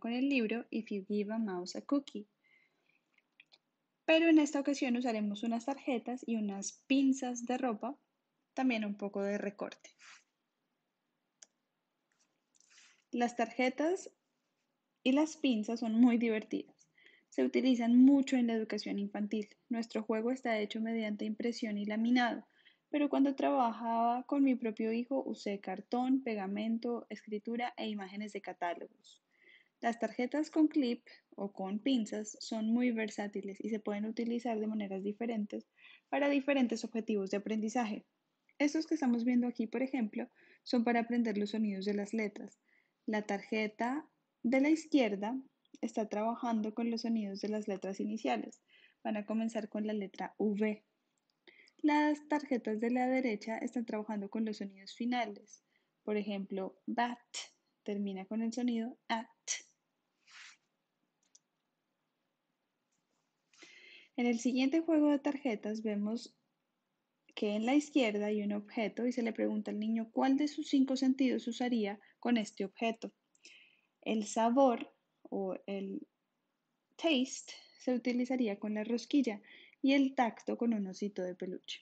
con el libro If You Give a Mouse a Cookie. Pero en esta ocasión usaremos unas tarjetas y unas pinzas de ropa, también un poco de recorte. Las tarjetas y las pinzas son muy divertidas. Se utilizan mucho en la educación infantil. Nuestro juego está hecho mediante impresión y laminado, pero cuando trabajaba con mi propio hijo usé cartón, pegamento, escritura e imágenes de catálogos. Las tarjetas con clip o con pinzas son muy versátiles y se pueden utilizar de maneras diferentes para diferentes objetivos de aprendizaje. Estos que estamos viendo aquí, por ejemplo, son para aprender los sonidos de las letras. La tarjeta de la izquierda está trabajando con los sonidos de las letras iniciales. Van a comenzar con la letra V. Las tarjetas de la derecha están trabajando con los sonidos finales. Por ejemplo, bat termina con el sonido at. En el siguiente juego de tarjetas vemos que en la izquierda hay un objeto y se le pregunta al niño cuál de sus cinco sentidos usaría con este objeto. El sabor o el taste se utilizaría con la rosquilla y el tacto con un osito de peluche.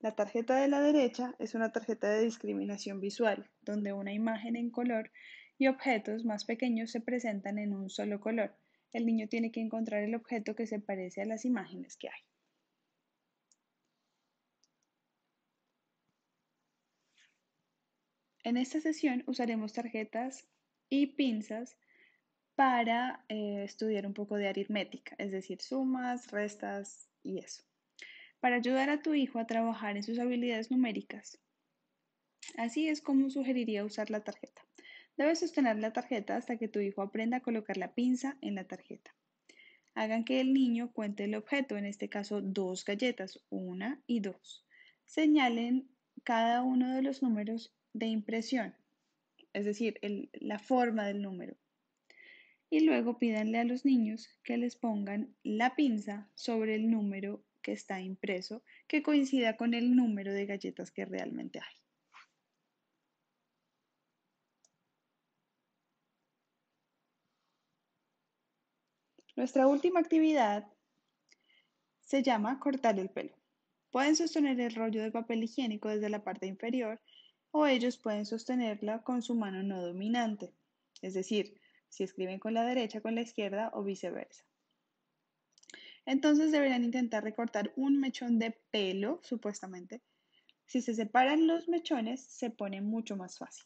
La tarjeta de la derecha es una tarjeta de discriminación visual, donde una imagen en color y objetos más pequeños se presentan en un solo color, el niño tiene que encontrar el objeto que se parece a las imágenes que hay. En esta sesión usaremos tarjetas y pinzas para eh, estudiar un poco de aritmética, es decir, sumas, restas y eso, para ayudar a tu hijo a trabajar en sus habilidades numéricas. Así es como sugeriría usar la tarjeta. Debes sostener la tarjeta hasta que tu hijo aprenda a colocar la pinza en la tarjeta. Hagan que el niño cuente el objeto, en este caso dos galletas, una y dos. Señalen cada uno de los números de impresión, es decir, la forma del número. Y luego pídanle a los niños que les pongan la pinza sobre el número que está impreso, que coincida con el número de galletas que realmente hay. Nuestra última actividad se llama cortar el pelo. Pueden sostener el rollo de papel higiénico desde la parte inferior o ellos pueden sostenerla con su mano no dominante, es decir, si escriben con la derecha, con la izquierda o viceversa. Entonces deberán intentar recortar un mechón de pelo, supuestamente. Si se separan los mechones, se pone mucho más fácil.